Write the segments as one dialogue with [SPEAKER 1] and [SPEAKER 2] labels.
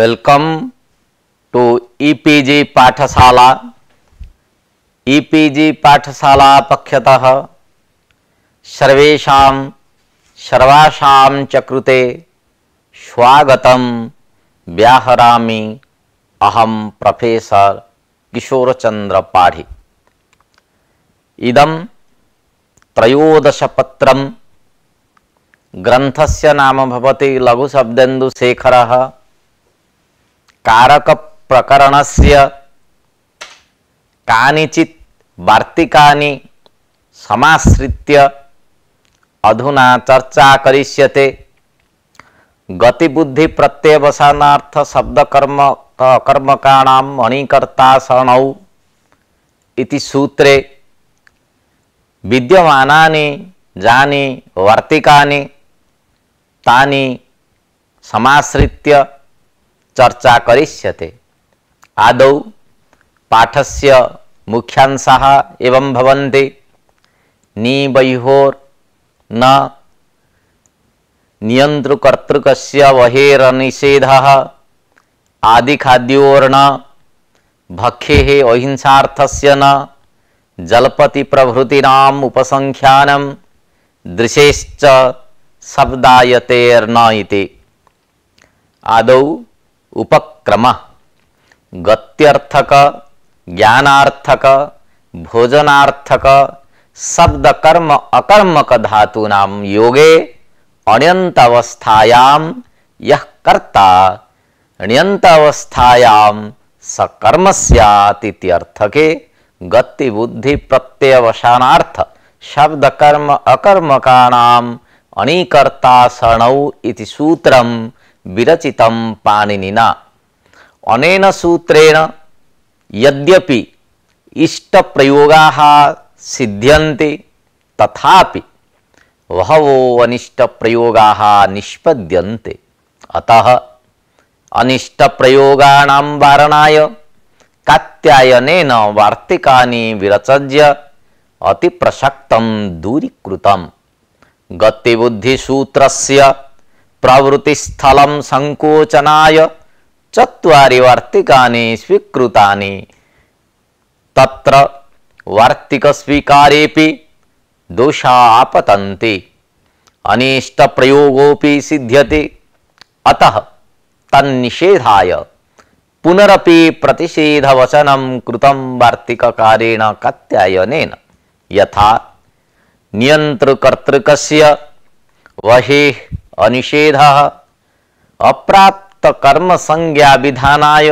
[SPEAKER 1] Welcome to EPG Pathasala. EPG Pathasala Pakhyatah Sarvesham Sarvasham Chakrute Swagatam Vyaharami Aham Professor Kishorachandra Padhi. Idam त्रयोदशपत्रम ग्रंथस्य नाम भवति लघुशब्देन्दुशेखरः कारक कारकप्रकरणस्य कानिचित् वार्तिकानि समाश्रित्य अधुना चर्चा करिष्यते गतिबुद्धिप्रत्यवसानार्थ शब्दकर्म कर्मकाणां मणिकर्ता शरणौ इति सूत्रे विद्यमानानि यानि वार्तिकानि तानि समाश्रित्य चर्चा करिष्यते आदौ पाठस्य मुख्यांशाः एवं भवन्ति निबह्योर् न नियन्तृकर्तृकस्य वहेरनिषेधः आदिखाद्योर्न भक्षेः अहिंसार्थस्य न जलपति प्रभृतीनाम् उपसङ्ख्यानं दृशेच शब्दायतेर्न आद उपक्रम गत्यर्थक ज्ञानार्थक भोजनार्थक शब्द कर्म अकर्मक धातूनां योगे अण्यंतावस्थायां यह कर्ता ण्यंतावस्थायां सकर्म सैत्यर्थके गति बुद्धि प्रत्यवसानार्थ शब्द कर्म अकर्मकाणाम अनिकर्ता सणौ इति सूत्रम విరచితం పాణినినా అనేన సూత్రేణ యద్యపి ఇష్టప్రయోగా సిద్ధ్యంతి తథాపి వహవో ప్రయోగా నిష్పద్యంతే అత అనిష్ట ప్రయోగాం వారణాయ కాత్యాయన వార్తికాని విరచజ్య అతి ప్రసక్తం దూరీకృతం గతిబుద్ధిసూత్రస్య ప్రవృతిస్థలం సంకోచనాయ చత్వారి వర్తికాని స్వీకృతాని తత్ర వార్తిక స్వీకారేపి దోషాపతంతి అనిష్ట ప్రయోగోపి సిద్ధ్యతే అత తన్నిషేధాయ पुनरपि प्रतिषेधवचनं कृतं वार्तिककारेण कात्यायनेन यथा नियन्त्रकर्तृकस्य वहे अषेध अप्राप्त कर्म संज्ञा विधानाय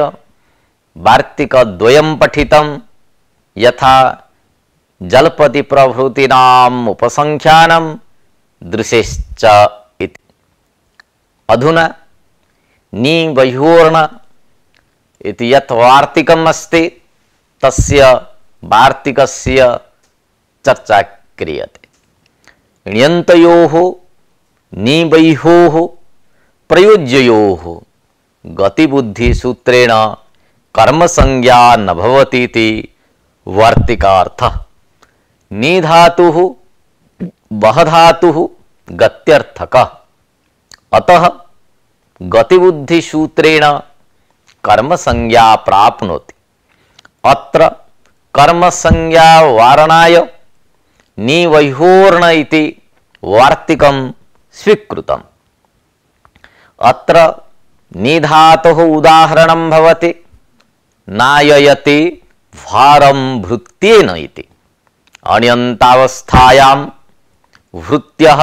[SPEAKER 1] वार्तिक द्वयम यथा जलपति प्रभृतीनाम उपसंख्यानम दृशेश्च अधुना निबह्योर्ण इति यत् तस्य वार्तिकस्य चर्चा क्रियते ण्यन्तयोः निबैहो प्रयोज्यो गतिबुद्धिूत्रेण कर्म संज्ञा न भवती वर्तिकार्थ निधातु बहधातु अतः गतिबुद्धिसूत्रेण कर्म संज्ञा प्राप्नोति अत्र कर्म संज्ञा वारणाय निवह्योर्ण इति स्वीकृतम् अत्र निधातुः उदाहरणं भवति नाययति भारं भृत्येन इति अण्यन्तावस्थायां भृत्यः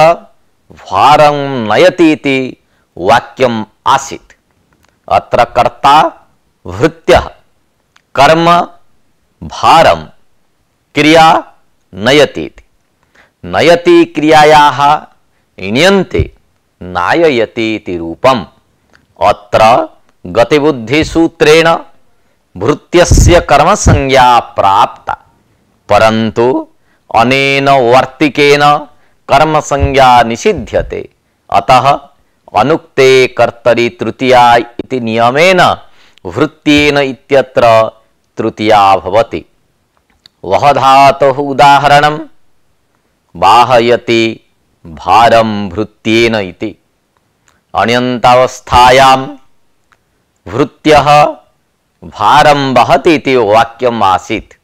[SPEAKER 1] भारं नयति इति वाक्यम् आसीत् अत्र कर्ता भृत्यः कर्म भारं क्रिया नयति इति नयति क्रियायाः इण्यन्ते नाययतीति रूपम अत्र गतिबुद्धि सूत्रेण भृत्यस्य कर्म संज्ञा प्राप्त परंतु अनेन वर्तिकेन कर्म संज्ञा निषिध्यते अतः अनुक्ते कर्तरी तृतीया इति नियमेन वृत्तेन इत्यत्र तृतीया भवति वह धातुः उदाहरणं बाहयति भारम भृत्येन इति अण्यंतावस्थायां भृत्य भारम वहति इति वाक्यम आसीत्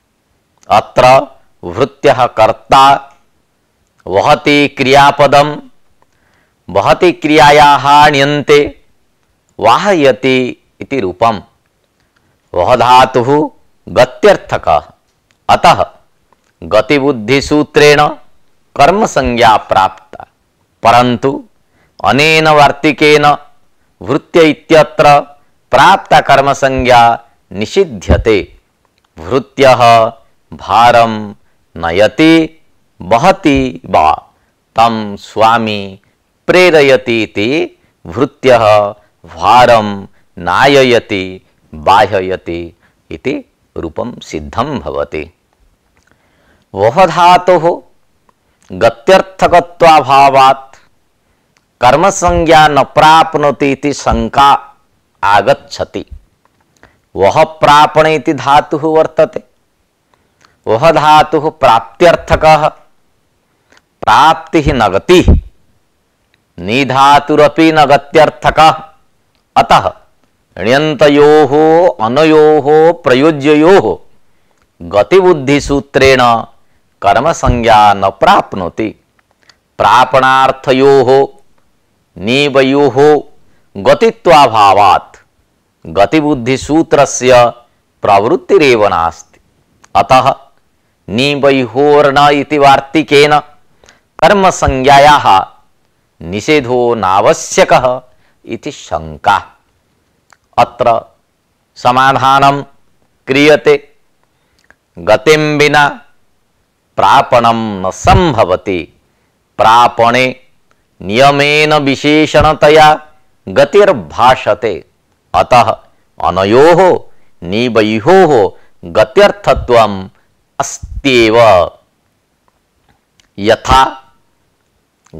[SPEAKER 1] अत्र भृत्य कर्ता वहति क्रियापदम वहति क्रियायाः ण्यन्ते वाहयति इति रूपम वह धातुः गत्यर्थकः अतः गतिबुद्धिसूत्रेण कर्मसंज्ञा प्राप्त परंतु अनेन वार्तिकेन वृत्य इत्यत्र प्राप्त कर्म संज्ञा निषिध्यते भृत्य भारम नयति बहति वा तम स्वामी प्रेरयती वृत्य भारम नाययति बाह्ययति इति रूपम सिद्धम भवति वह धातु गत्यर्थकत्वाभावात् कर्म संज्ञा न प्राप्नोति शंका आगछति वह प्रापण धातु वर्तते वह धातु प्राप्त्यर्थक प्राप्ति नगति निधातुरपि न गत्यर्थक अतः ण्यंतो अनयो प्रयोज्यो गतिबुद्धिसूत्रेण कर्म संज्ञा न प्राप्नोति प्रापणार्थयो नीवयो गतित्वाभावात् गतिबुद्धिसूत्रस्य प्रवृत्तिरेव नास्ति अतः नीवयोर्न इति वार्तिकेन कर्मसंज्ञायाः निषेधो नावश्यकः इति शङ्का अत्र समाधानं क्रियते गतिं विना प्रापणं न सम्भवति प्रापणे नियमेन विशेषणतया गतिर्भाषते अतः अनयो निबयो गत्यर्थत्व अस्त्येव यथा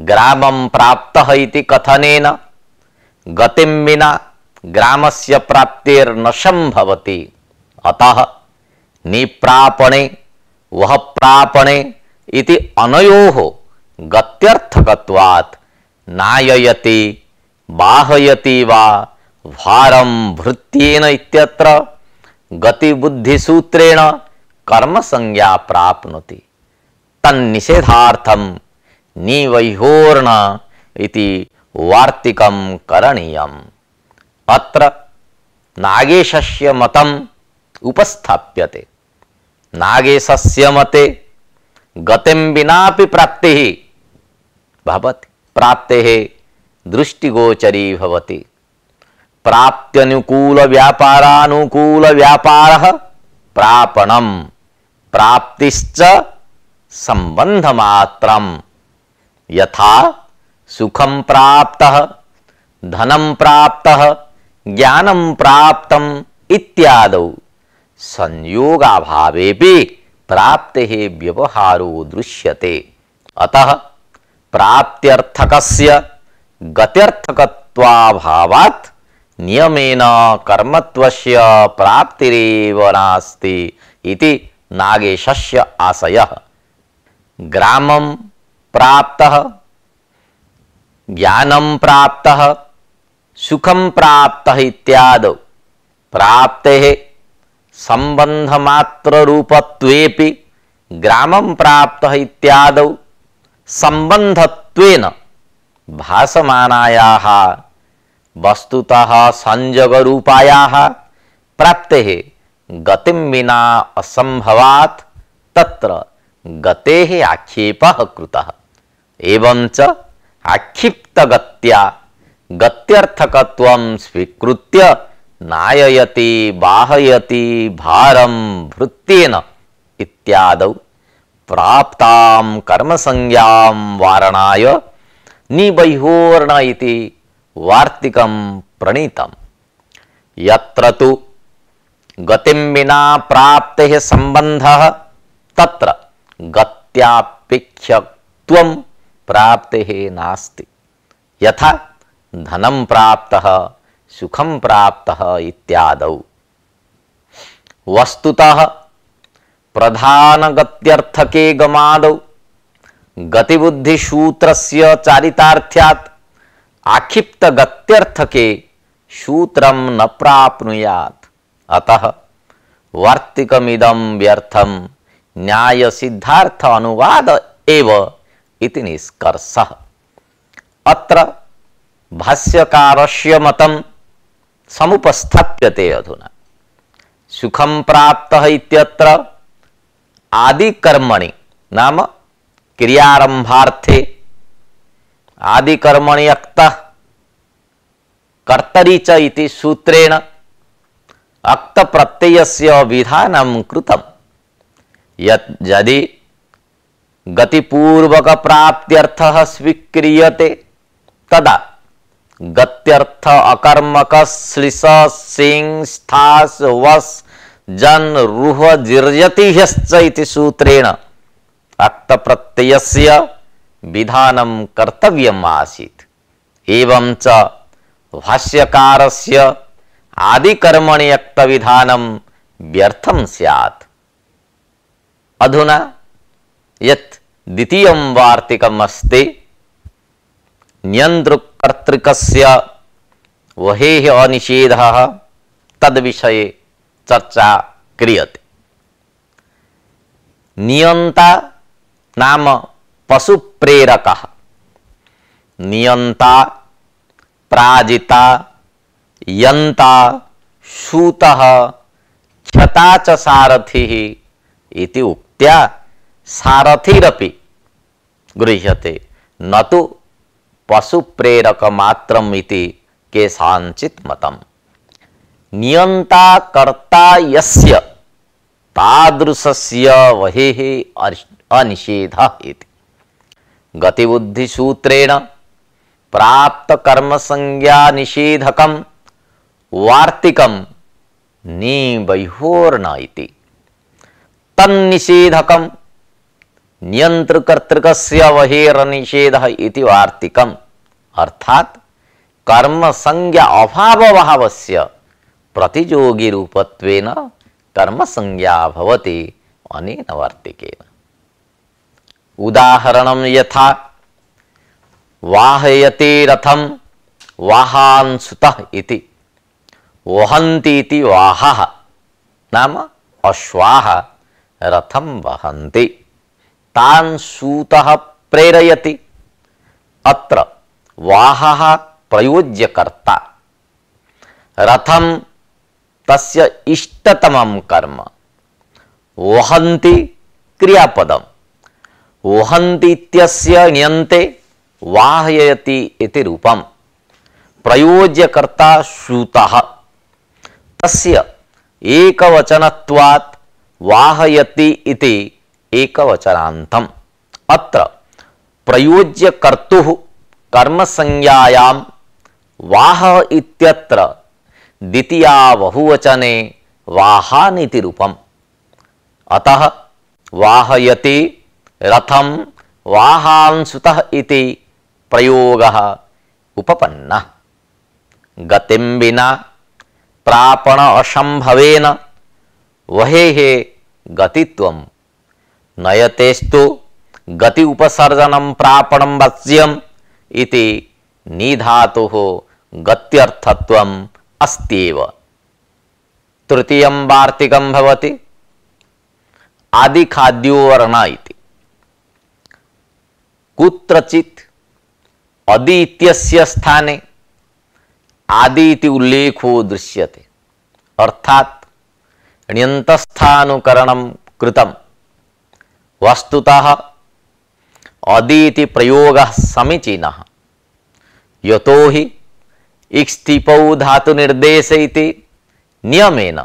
[SPEAKER 1] ग्रामं प्राप्तः इति कथनेन गतिं विना ग्रामस्य प्राप्तिर्न संभवति अतः निप्रापणे वह प्रापणे इति अनयोः गत्यर्थकत्वात् नाययते बाहयते वा भारम भृत्येन इत्यत्र गतिबुद्धिसूत्रेण कर्म संज्ञा प्राप्नोति तन्निषेधार्थम निवह्योर्ण इति वार्तिकम करणीयम अत्र नागेशस्य मतम उपस्थाप्यते नागेशस्य मते गतिम बिना प्राप्ति भवति प्राप्ते दृष्टिगोचरी भवति प्राप्त्यनुकूल व्यापारानुकूल व्यापार प्रापणम प्राप्तिश्च संबंध यथा सुखम प्राप्त धनम प्राप्त ज्ञानम प्राप्त इत्यादौ संयोगाभावे प्राप्ते व्यवहारो दृश्यते अतः प्राप्त्यर्थकस्य गत्यर्थकत्वाभावात् नियमेन कर्मत्वस्य प्राप्तिरेव नास्ति इति नागेशस्य आशयः प्राप्त प्राप्तः ज्ञानं प्राप्तः सुखं प्राप्तः इत्यादौ प्राप्तेः सम्बन्धमात्ररूपत्वेऽपि ग्रामं इत्यादौ संबंधत्वेन भासमानायाः वस्तुतः संजगरूपायाः प्राप्तेः गतिं विना असंभवात् तत्र गतेः आक्षेपः कृतः एवञ्च आक्षिप्तगत्या गत्यर्थकत्वं स्वीकृत्य नाययति बाहयति भारं भृत्येन इत्यादौ प्राप्तां कर्मसंज्ञां वारणाय निबह्योर्ण इति वार्तिकं प्रणीतं यत्र तु गतिं विना प्राप्तेः सम्बन्धः तत्र गत्यापेक्षत्वं प्राप्तेः नास्ति यथा धनं प्राप्तः सुखं प्राप्तः इत्यादौ वस्तुतः प्रधान गत्यर्थके गमाद गतिबुद्धि सूत्रस्य चारितार्थ्यात् आक्षिप्त गत्यर्थके सूत्रम न प्राप्नुयात अतः वार्तिकमिदम व्यर्थम न्याय सिद्धार्थ अनुवाद एव इति निष्कर्षः अत्र भाष्यकारस्य मतं समुपस्थाप्यते अधुना सुखं प्राप्तः इत्यत्र आदि कर्मणि नाम क्रियारंभार्थे आदि कर्मणि अक्त कर्तरी च इति सूत्रेण अक्त प्रत्ययस्य विधानं कृतं यत् यदि गतिपूर्वक प्राप्त्यर्थः स्वीक्रियते तदा गत्यर्थ अकर्मक श्लिस सिंह स्थास वस जन रुह जिर्यति सूत्रेण अक्त प्रत्यय विधान कर्तव्य आसी एवं भाष्यकार से आदिकर्मणि अक्त विधान व्यर्थ सैत् अधुना यत् द्वितीयं वार्तिकमस्ति न्यन्तृकर्तृकस्य अषेध अनिषेधः चर्चा क्रियते नियंता नाम पशु प्रेरक नियंता प्राजिता यंता सूत क्षता च सारथि उक्त्या सारथिरपि गृह्यते न तो पशु पशुप्रेरकमात्रमिति केषाञ्चित् मतम् नियंता कर्ता यस्य तादृशस्य वहेः अनिषेधः इति गतिबुद्धिसूत्रेण प्राप्तकर्मसंज्ञानिषेधकं वार्तिकं निबह्योर्न इति तन्निषेधकं नियंत्रकर्तृकस्य वहेरनिषेधः इति वार्तिकम् अर्थात् कर्मसंज्ञा अभावभावस्य प्रतियोगी रूपत्वेन कर्म संज्ञा भवति अनेन वर्तिकेन उदाहरणं यथा वाहयते रथं वाहान् इति वहन्ति इति नाम अश्वाः रथं वहन्ति तान् सूतः प्रेरयति अत्र वाहः प्रयोज्यकर्ता रथं तस्य इष्टतमं कर्म वहन्ति क्रियापदम वहन्ति इत्यस्य नियन्ते वाहयति इति रूपम प्रयोज्यकर्ता सूतः तस्य एकवचनत्वात् वाहयति इति एकवचनान्तम् अत्र प्रयोज्यकर्तुः कर्मसंज्ञायां वाह इत्यत्र द्वितीया बहुवचने वाहानीति रूपम अतः वाहयति रथम वाहांसुत इति प्रयोग उपपन्न गति विना प्रापण असंभवेन वहे हे गतित्व नयतेस्तु गति उपसर्जनम प्रापणम वत्स्यम इति निधातु गत्यर्थत्वम अस्त्येव तृतीय वार्तिकं भवति आदिखाद्योवर्ण इति कुत्रचित् अदि स्थाने आदि उल्लेखो दृश्यते अर्थात् ण्यन्तस्थानुकरणं कृतं वस्तुतः अदि इति प्रयोगः समीचीनः यतो इक्स्तिपौ धातु निर्देश नियमेन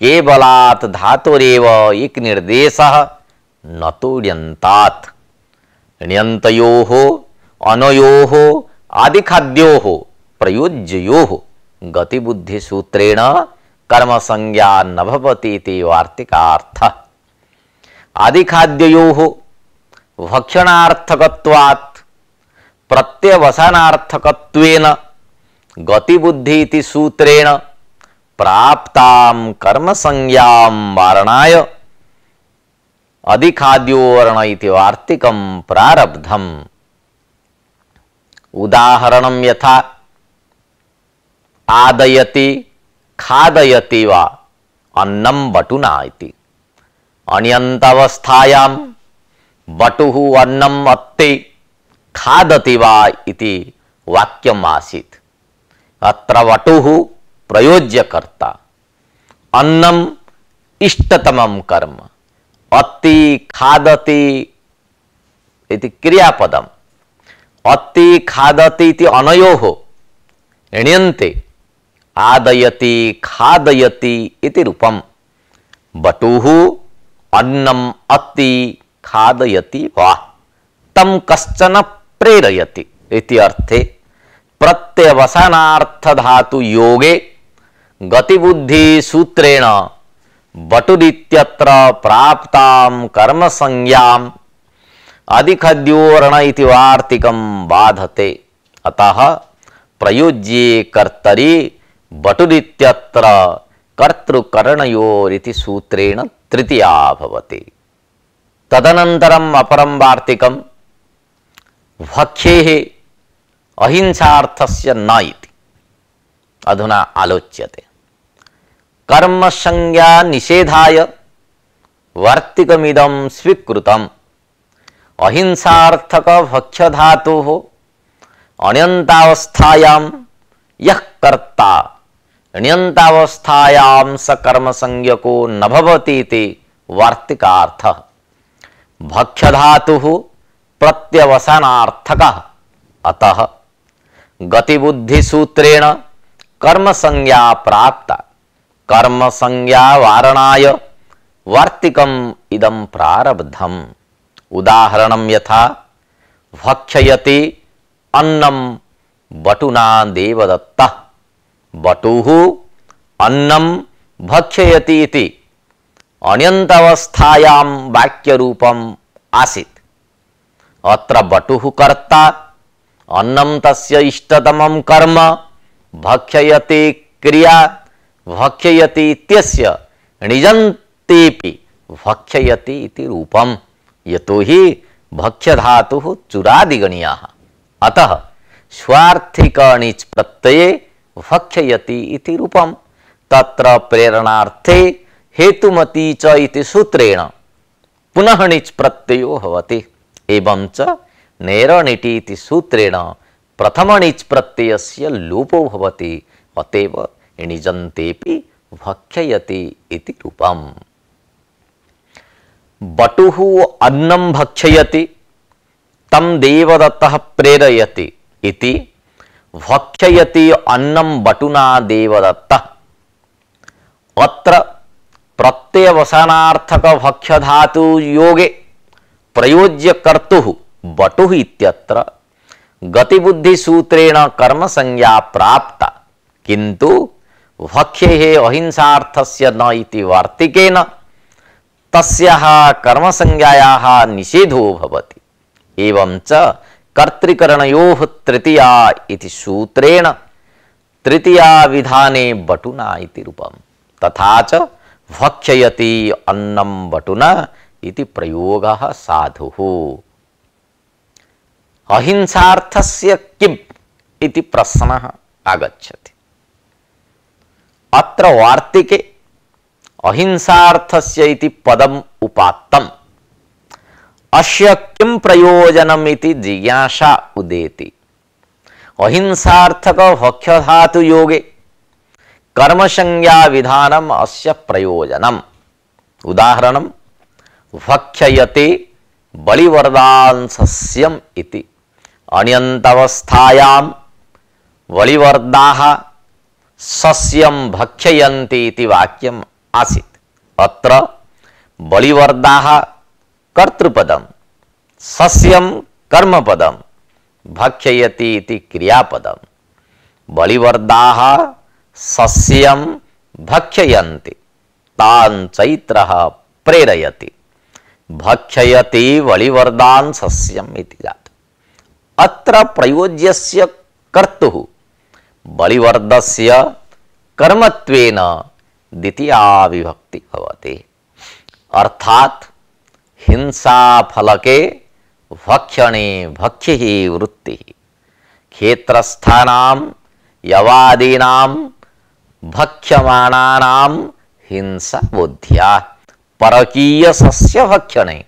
[SPEAKER 1] केवलात् धातुरेव इक् निर्देश न तो ण्यन्तात् ण्यन्तयोः अनयोः आदिखाद्योः प्रयोज्ययोः कर्म संज्ञा न भवति इति वार्तिकार्थः आदिखाद्ययोः भक्षणार्थकत्वात् प्रत्यवसानार्थकत्वेन गतिबुद्धि सूत्रेण प्राप्तां कर्मसंज्ञां वारणाय अधिखाद्योवर्ण इति वार्तिकं प्रारब्धम् उदाहरणं यथा आदयति खादयति वा अन्नं बटुना इति अण्यन्तावस्थायां बटुः अत्ते खादति वा इति वाक्यम् आसीत् अत्र वटुः प्रयोज्यकर्ता अन्नम इष्टतमम कर्म अति खादती इति क्रियापदम अति खादती इति अनयोः इण्यन्ते आदयति खादयति रूपम बटुः अन्नम अति खादयति वा तम कश्चन प्रेरयति इति अर्थे प्रत्यवसनार्थ धातु योगे गतिबुद्धि सूत्रेण बटुरीत्यत्र प्राप्ताम कर्म संज्ञाम अधिखद्योरण इति वार्तिकम बाधते अतः प्रयुज्ये कर्तरी बटुरीत्यत्र कर्तृकरणयोरिति सूत्रेण तृतीया भवति तदनन्तरम् अपरं वार्तिकं भक्षेः अहिंसार्थस्य न इति अधुना आलोच्यते कर्म संज्ञा निषेधाय वर्तिकमिदं स्वीकृतम् अहिंसार्थक भक्ष धातुः अण्यंतावस्थायां यः कर्ता ण्यंतावस्थायां स कर्मसंज्ञको न भवति इति वार्तिकार्थः भक्ष्य धातुः अतः गतिबुद्धि सूत्रेण कर्म संज्ञा प्राप्त कर्म संज्ञा वारणाय वार्तिकम इदम प्रारब्धम उदाहरणम यथा भक्षयति अन्नम बटुना देवदत्त बटु अन्नम भक्षयति इति अण्यंतावस्थायां आसी अटु कर्ता अन्नम तस्य इष्टतम कर्म भक्षयति क्रिया भक्षयति इत्यस्य निजन्तेपि भक्षयति इति रूपम यतो हि भक्ष्य धातुः चुरादिगणीयाः अतः स्वार्थिक णिच् प्रत्यये भक्षयति इति रूपम तत्र प्रेरणार्थे हेतुमती च इति सूत्रेण पुनः णिच् प्रत्ययो भवति एवं च नेरणिटी इति सूत्रेण प्रथम णिच् प्रत्ययस्य लोपो भवति अतएव इणिजन्तेऽपि भक्षयति इति रूपम् बटुः अन्नं भक्षयति तं देवदत्तः प्रेरयति इति भक्षयति अन्नं बटुना देवदत्तः अत्र प्रत्ययवसानार्थकभक्षधातुयोगे प्रयोज्य कर्तुः बटु इत्यत्र कर्म संज्ञा प्राप्त किंतु भक्ष्ये अहिंसा न इति वार्तिकेन तस्याः निषेधो भवति तृतीया सूत्रेण तृतीया विधाने बटुना इति तथा च भक्षयति अन्नं बटुना प्रयोग साधु अहिंसार्थस्य किम् इति प्रश्नः आगच्छति अत्र वार्तिके अहिंसार्थस्य इति पदम् उपात्तम् अस्य किं प्रयोजनम् इति जिज्ञासा उदेति अहिंसार्थक हख्यधातुयोगे कर्मसंज्ञाविधानम् अस्य प्रयोजनम् उदाहरणं भक्षयते बलिवरदांसस्यम् इति अण्यन्तवस्थायां वलिवर्णाः सस्यं भक्षयन्ति इति वाक्यम् आसीत् अत्र बलिवर्णाः कर्तृपदं सस्यं कर्मपदं भक्षयति इति क्रियापदं बलिवर्णाः सस्यं भक्षयन्ति तान् चैत्रः प्रेरयति भक्षयति वलिवर्दान् सस्यम् इति अत्र प्रयोज्यस्य कर्तुः बलिवर्धस्य कर्मत्वेन द्वितीया विभक्ति भवति अर्थात हिंसा फलके भक्षणे भक्षि वृत्ति क्षेत्रस्थानां यवादीनां भक्ष्यमाणानां हिंसा बुद्ध्या परकीय सस्य भक्षणे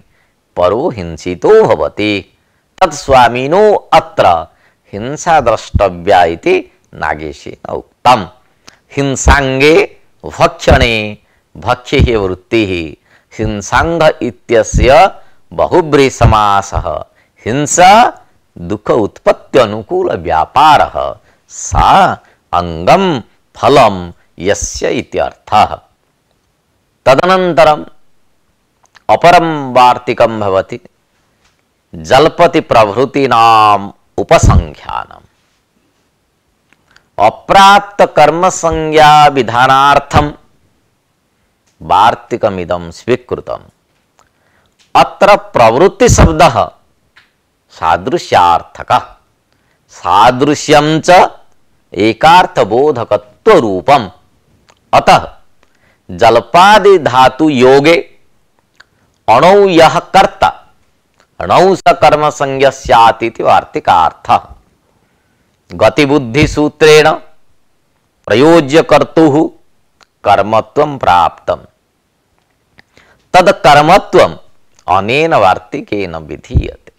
[SPEAKER 1] परो हिंसितो भवति तत्स्वामीनो अत्र हिंसा द्रष्टव्या इति नागेशेन उक्तम हिंसांगे भक्षणे भक्ष्य वृत्ति हिंसांग इत्यस्य बहुब्री समास हिंसा दुख उत्पत्ति अनुकूल व्यापार सा अंगम फलम यस्य इत्यर्थः तदनन्तरम् अपरं वार्तिकं भवति जलपति प्रभृति नाम उपसंख्यानम अप्राप्त कर्म संज्ञा विधानार्थम वार्तिकमिदम स्वीकृतम अत्र प्रवृत्ति शब्द सादृश्यार्थक सादृश्यम च एकार्थबोधकत्व रूपम अतः जलपादि धातु योगे अणौ यह कर्ता णौ स कर्म संज्ञा वार्तिकार्थ गतिबुद्धि सूत्रेण प्रयोज्य कर्तु कर्मत्व प्राप्त तद कर्मत्व अनेन वार्तिकेन विधीयते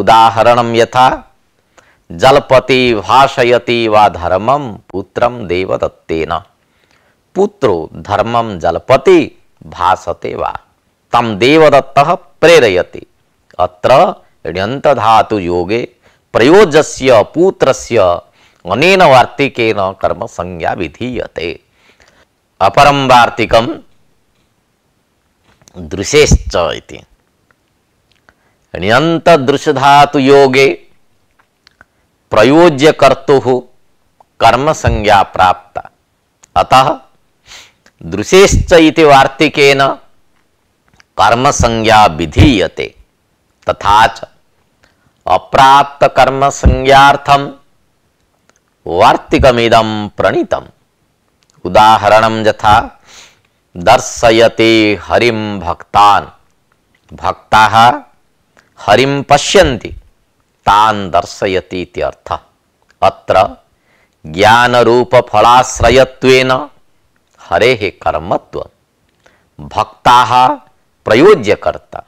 [SPEAKER 1] उदाहरण यथा जलपति भाषयति वा धर्म पुत्र देवदत्न पुत्रो धर्म जलपति भाषते वा तम देवदत्त प्रेरयती अत्र धातु योगे प्रयोजस्य पुत्रस्य अनेन वार्तिकेन कर्म संज्ञा विधीयते अपरम वार्तिकम दृशेश्च इति धातु योगे प्रयोज्य कर्तुः कर्म संज्ञा प्राप्ता अतः दृशेश्च इति वार्तिकेन कर्म संज्ञा विधीयते तथा अप्राप्त कर्म संज्ञार्थम वार्तिकमिदम प्रणीतम उदाहरण यथा दर्शयते हरिम भक्तान भक्ता हरिम पश्यन्ति तान दर्शयति इत्यर्थ अत्र ज्ञान रूप फलाश्रयत्वेन हरे कर्मत्व भक्ता प्रयोज्य कर्ता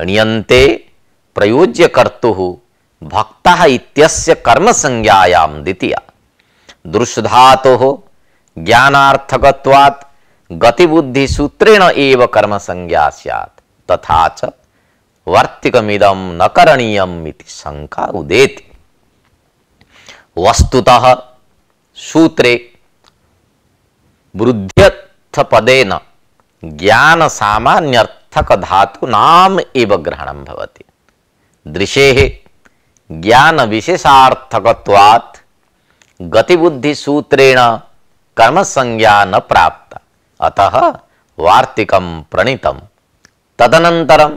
[SPEAKER 1] णियंते प्रयोज्य कर्तु भक्त इत्यस्य कर्म संज्ञायाम द्वितीया दृशधातो ज्ञानार्थकत्वात् गतिबुद्धि सूत्रेण एव कर्म संज्ञा सैत् तथा च वर्तिकमिदम न करणीयम इति शंका उदेति वस्तुतः सूत्रे वृद्ध्यर्थ पदेन ज्ञान सामान्यर्थ स्थक धातु नाम एव ग्रहणम भवति दृशे ज्ञान विशेषार्थकत्वात् गतिबुद्धि सूत्रेण कर्म संज्ञा न प्राप्त अतः वार्तिकम प्रणीत तदनंतरम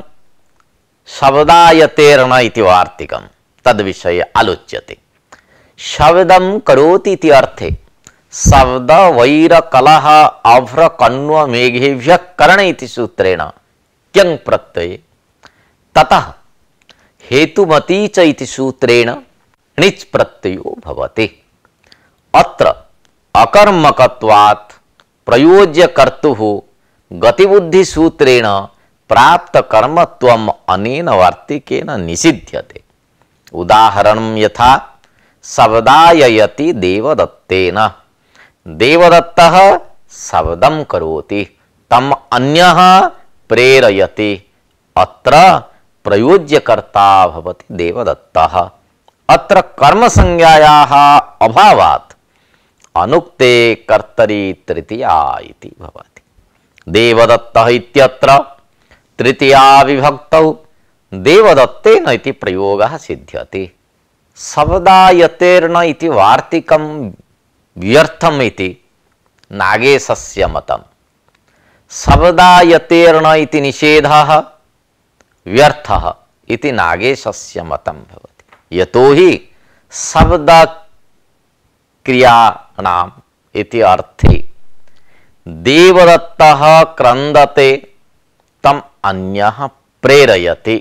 [SPEAKER 1] शब्दातेरण इति वार्तिकम तद विषय आलोच्यते शब्दम करोति अर्थे शब्द वैर कलह मेघेभ्य करण सूत्रेण यंग प्रत्यय ततः हेतुमती च सूत्रेण णिच प्रत्ययो भवते अत्र अकर्मकत्वात् प्रयोज्य कर्तुः प्राप्त प्राप्तकर्मत्वम् अनेन वार्तिकेन निषिध्यते उदाहरण यथा शब्दाययति देवदत्तेन देवदत्तः शब्दं करोति तम अन्यः प्रेरयते अत्र प्रयोज्यकर्ता भवति देवदत्तः अत्र कर्मसंज्ञायाः अभावात् अनुक्ते कर्तरी तृतीया इति भवति देवदत्तः इत्यत्र तृतीया विभक्तौ देवदत्तेन इति प्रयोगः सिद्ध्यति शब्दायतेर्न इति वार्तिकं व्यर्थम् इति नागेशस्य मतम् शब्दायतेर्ण इति निषेधः व्यर्थः इति नागेशस्य मतं भवति यतो हि शब्दक्रियाणाम् इति अर्थे देवदत्तः क्रन्दते तम् अन्यः प्रेरयति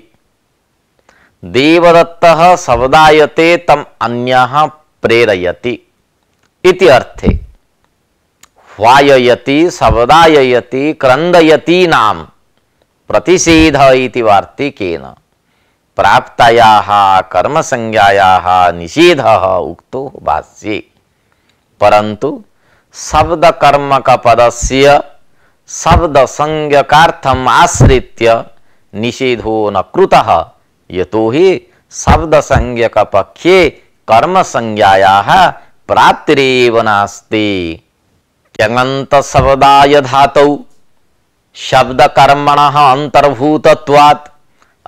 [SPEAKER 1] देवदत्तः शब्दायते तम् अन्यः प्रेरयति इति अर्थे वाययति शब्दाययति क्रंदयती नाम प्रतिषेध इति वार्तिकेन प्राप्तायाः कर्मसंज्ञायाः निषेधः उक्तो भाष्ये परंतु शब्दकर्मकपदस्य शब्दसंज्ञकार्थम् आश्रित्य निषेधो न कृतः यतो हि शब्दसंज्ञकपक्षे कर्मसंज्ञायाः प्राप्तिरेव नास्ति यङंत शब्दाय धातौ शब्द कर्मण अंतर्भूतत्वात्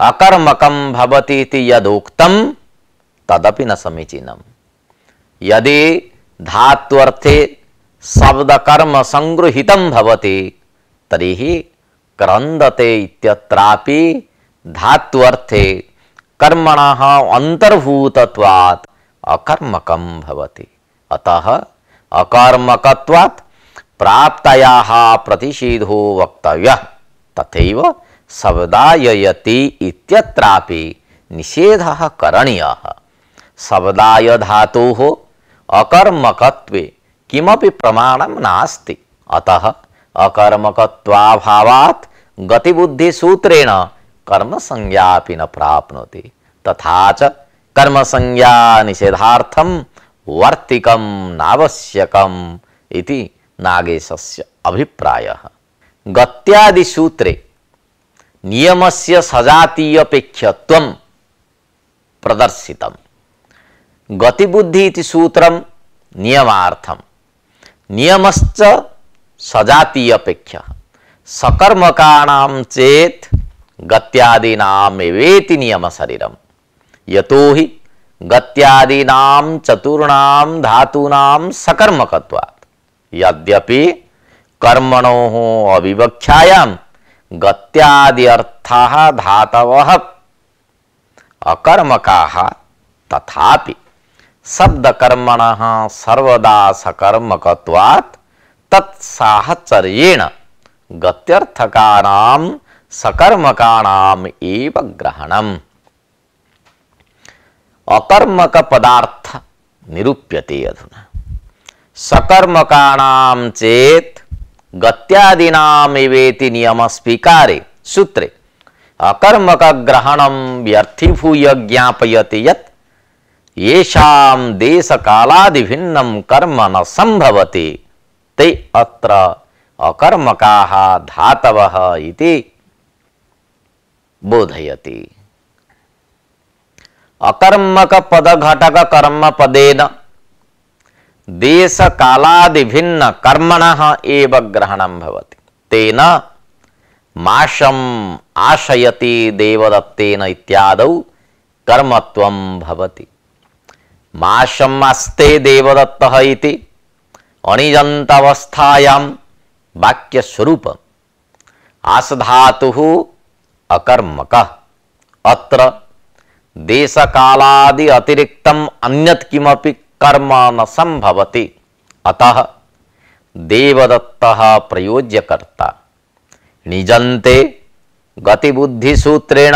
[SPEAKER 1] अकर्मकम भवती यदोक्तम तदपि न समीचीनम यदि धात्वर्थे शब्द कर्म संगृहितम भवति तरी क्रंदते इत्यत्रापि धात्वर्थे कर्मण अंतर्भूतत्वात् अकर्मकम भवति अतः अकर्मकत्वात् प्राप्तया प्रतिषेधो वक्तव्य तथैव शब्दाययति इत्यत्रापि निषेधः करणीयः शब्दाय धातोः अकर्मकत्वे किमपि प्रमाणं नास्ति अतः अकर्मकत्वाभावात् गतिबुद्धिसूत्रेण कर्मसंज्ञापि न प्राप्नोति तथा च कर्मसंज्ञानिषेधार्थं वर्तिकं नावश्यकम् इति नागेशस्य अभिप्रायः गत्यादिसूत्रे नियमस्य सजातीयपेक्षत्वं प्रदर्शितं गतिबुद्धि इति सूत्रं नियमार्थं नियमश्च सजातीयपेक्षः सकर्मकाणां चेत् गत्यादीनामेवेति नियमशरीरं यतो हि गत्यादीनां चतुर्णां धातूनां सकर्मकत्वात् यद्यपि कर्मणो अविवक्षायाम गत्यादि अर्था धातव अकर्मका तथापि शब्दकर्मण सर्वदा सकर्मकवात् तत्साहचर्येण गत्यर्थकानाम सकर्मकाणाम एव ग्रहणम अकर्मक पदार्थ निरूप्यते अधुना सकर्मकाणाम चेत गत्यादीनाम इवेति नियम स्वीकारे सूत्रे अकर्मक ग्रहणम व्यर्थीभूय ज्ञापयति यत येषाम देश कालादि भिन्नम कर्म न संभवते ते अत्र अकर्मकाः धातवः इति बोधयति अकर्मक पद घटक कर्म पदेन देश कालादि भिन्न कर्मण एव ग्रहणम भवति तेन माशम आशयति देवदत्तेन इत्यादौ कर्मत्वं भवति माशम आस्ते देवदत्तः इति अणिजन्तवस्थायां वाक्यस्वरूप आसधातुः अकर्मकः अत्र देशकालादि अतिरिक्तम् अन्यत् किमपि कर्म न संभवती अतः देवदत्त प्रयोज्यकर्ता निजन्ते गतिबुद्धिूत्रेण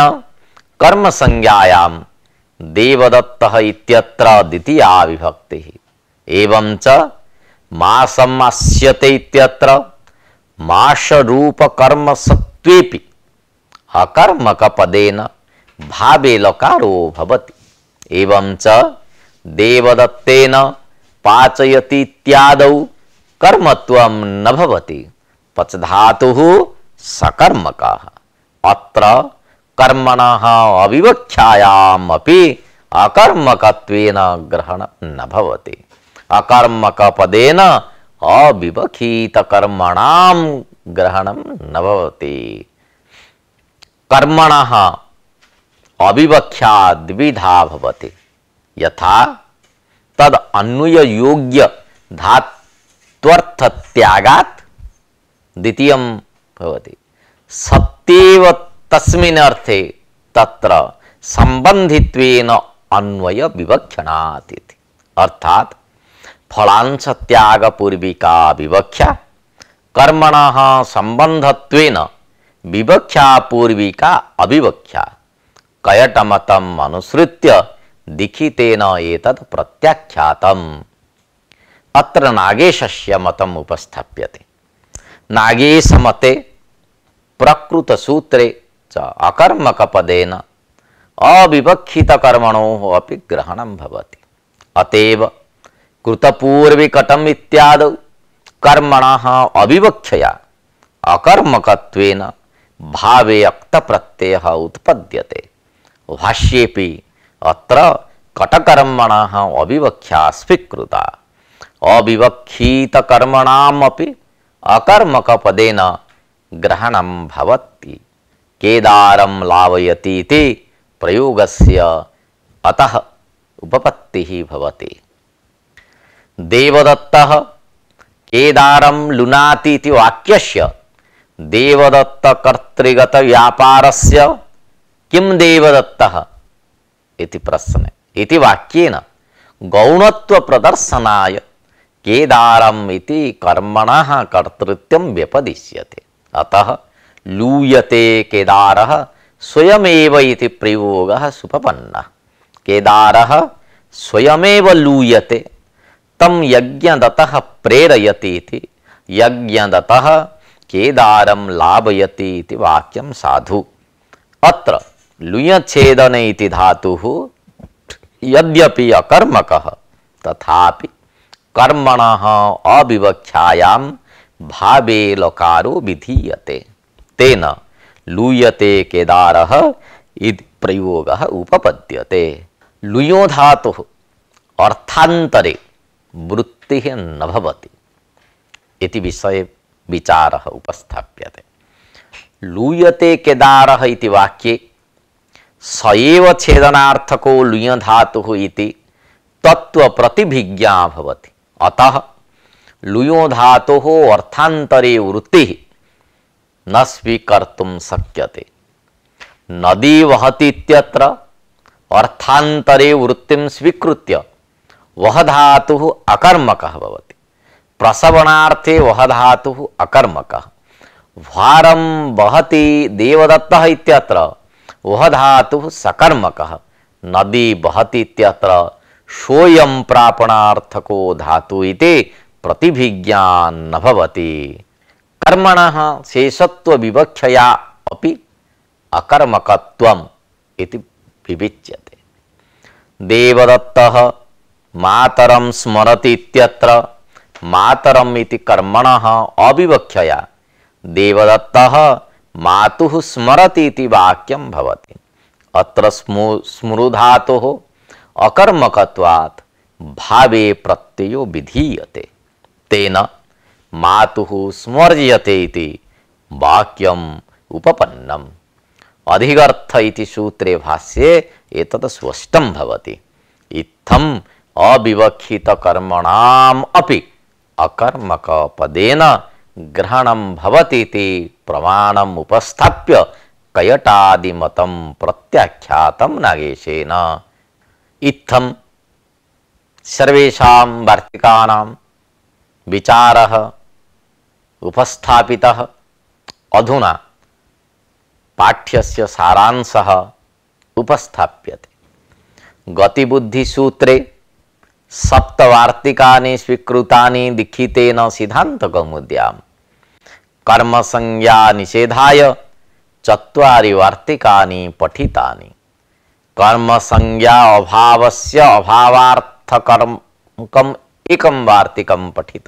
[SPEAKER 1] कर्म संज्ञाया इत्यत्र द्वितीया विभक्ति एवं च मासमास्यते अकर्मकपदेन भावे लकारो भवति एवं च देवदत्तेन पाचयति पाचयतीदौ कर्मत्वं न भवति पचधातु सकर्मकः अत्र कर्मणः अविवक्षायाम् अपि अकर्मकत्वेन ग्रहण न भवति अकर्मक पदेन अविवक्षित कर्मणां ग्रहणं न भवति कर्मणः अविवक्षा द्विधा भवति यथा तद अन्वय योग्य धात्वर्थ त्यागात द्वितीय भवति सत्येव तस्मिन् अर्थे तत्र संबंधित्वेन अन्वय विवक्षणात् इति अर्थात फलांश त्याग पूर्विका विवक्षा कर्मण संबंधत्वेन विवक्षा पूर्विका अविवक्षा कयटमतम अनुसृत्य दिखितेन एतत् प्रत्याख्यातम् अत्र नागेशस्य मतम उपस्थाप्यते नागेशमते प्रकृतसूत्रे च अकर्मकपदेन अविवक्षितकर्मणोः अपि ग्रहणं भवति अतएव कृतपूर्विकटम् इत्यादौ कर्मणः अविवक्षया अकर्मकत्वेन भावे अक्तप्रत्ययः उत्पद्यते भाष्येऽपि अत्र कटकर्मणः अविवक्षा स्वीकृता अविवक्षितकर्मणामपि अकर्मकपदेन ग्रहणं भवति केदारं लावयतीति प्रयोगस्य अतः उपपत्तिः भवति देवदत्तः केदारं लुनाति इति वाक्यस्य देवदत्तकर्तृगतव्यापारस्य किं देवदत्तः इति प्रश्न इति वाक्येन गौणत्व प्रदर्शनाय केदारम इति कर्मणः कर्तृत्वं व्यपदिश्यते अतः लूयते केदार स्वयमेव इति प्रयोगः सुपपन्नः केदारः स्वयमेव लूयते तं यज्ञदतः प्रेरयति इति यज्ञदतः केदारं लाभयति साधु अत्र लुयछेदन धा यद्यपि अकर्मक तथा कर्मण अविवक्षायाम भावे लकारो विधीये तेन लूयते केदार प्रयोग उपपद्यते लुयो धा अर्थांतरे वृत्ति नवती विषय विचार उपस्थाप्यते लूयते केदार वाक्ये सएव छेदनाथको लुय धातु इति तत्व प्रतिभिज्ञा भवति अतः लुयो धातो अर्थांतरे वृत्ति न स्वीकर्तुम शक्यते नदी वहती इत्यत्र वृत्ति स्वीकृत्य वह धातु अकर्मक भवति प्रसवनार्थे वह धातु अकर्मक भारम वहति देवदत्त इत्यत्र वह धातु सकर्मक नदी बहती त्यत्र सोयम प्रापणार्थको धातु इति प्रतिभिज्ञान भवति कर्मण शेषत्व विवक्षया अपि अकर्मकत्वम इति विविच्यते देवदत्तः मातरम स्मरति इत्यत्र मातरम इति कर्मणः अविवक्षया देवदत्तः मातु स्मरती वाक्यम भवती अत्र स्मृधातु हो अकर्मकत्वात् भावे प्रत्ययो विधीयते तेन मातु स्मर्जते वाक्यम उपपन्नम अधिगर्थ इति सूत्रे भाष्ये एतत् स्पष्टं भवति इत्थम अविवक्षित कर्मणाम अपि अकर्मक ग्रहणं भवति प्रमाणम उपस्थाप्य कयटादिमतम प्रत्याख्यातम नागेशेन इत्थम सर्वेषां वार्तिकानां विचारः उपस्थापितः अधुना पाठ्य सारांशः उपस्थाप्य गतिबुद्धिूत्रे सप्तवार्तिकानि स्वीकृता दीक्षितेन सिद्धान्तकौमुद्याम् कर्म संज्ञा निषेधाय चुरी वर्तिका पठिता कर्म संज्ञा अभाव से अभावाथकर्मक एक वार्तिकम पठित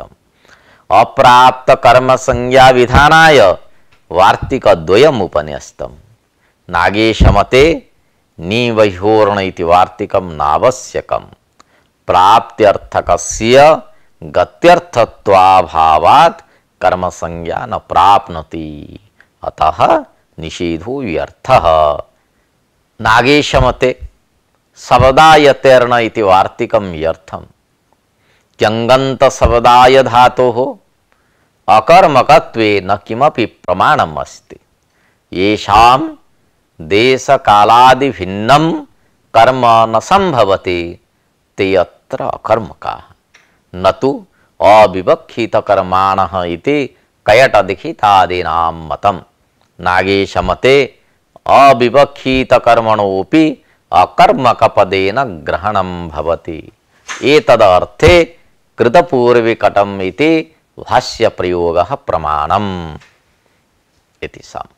[SPEAKER 1] अप्राप्त कर्म संज्ञा विधानाय वार्तिक द्वयम उपन्यस्तम नागेशमते निवह्योर्ण वार्तिकम नावश्यकम प्राप्त्यर्थकस्य गत्यर्थत्वाभावात् कर्म संज्ञा न प्राप्नति अतः निषेधो व्यर्थ नागेशमते शब्दायतेर्ण इति वार्तिकम व्यर्थम त्यंगंत शब्दाय धातो हो अकर्मकत्वे न किमपि प्रमाणम अस्ति येषाम देश कालादि भिन्नम कर्म न संभवते ते अत्र अकर्मका न तो அவிவக்ஷிதகர்மான இது கயட்டதிகிதாதீனாம் மதம் நாகேஷமதே அவிவக்ஷிதகர்மணோபி அகர்மகபதேன கிரகணம் பவதி ஏததர்த்தே கிருதபூர்விகடம் இது भाष्य प्रयोग प्रमाणम इति सम